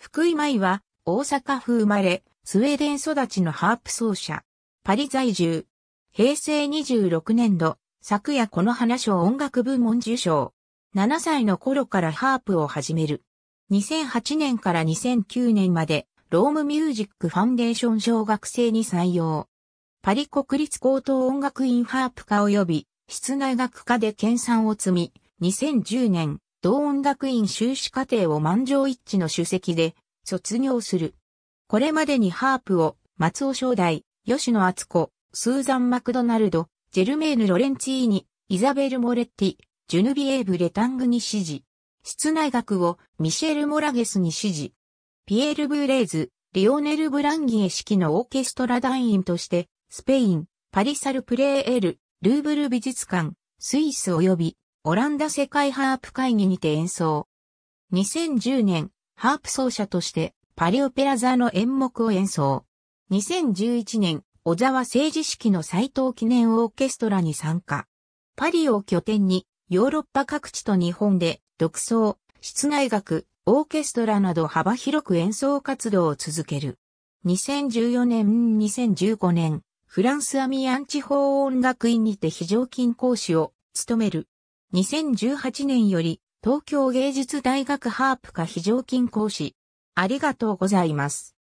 福井舞は、大阪府生まれ、スウェーデン育ちのハープ奏者。パリ在住。平成26年度、昨夜この花賞音楽部門受賞。7歳の頃からハープを始める。2008年から2009年まで、ロームミュージックファンデーション小学生に採用。パリ国立高等音楽院ハープ科及び、室内楽科で研鑽を積み、2010年、同音楽院修士課程を満場一致の主席で卒業する。これまでにハープを松尾正大、吉野敦子、スーザン・マクドナルド、ジェルメーヌ・ロレンツィーニ、イザベル・モレッティ、ジュヌビエーブ・レタングに指示。室内学をミシェル・モラゲスに指示。ピエール・ブーレーズ、リオネル・ブランギエ式のオーケストラ団員として、スペイン、パリサル・プレーエル、ルーブル美術館、スイス及びオランダ世界ハープ会議にて演奏。2010年、ハープ奏者としてパリオペラ座の演目を演奏。2011年、小沢政治式の斎藤記念オーケストラに参加。パリを拠点に、ヨーロッパ各地と日本で、独奏、室内楽、オーケストラなど幅広く演奏活動を続ける。2014年、2015年、フランスアミアン地方音楽院にて非常勤講師を務める。2018年より東京芸術大学ハープ科非常勤講師。ありがとうございます。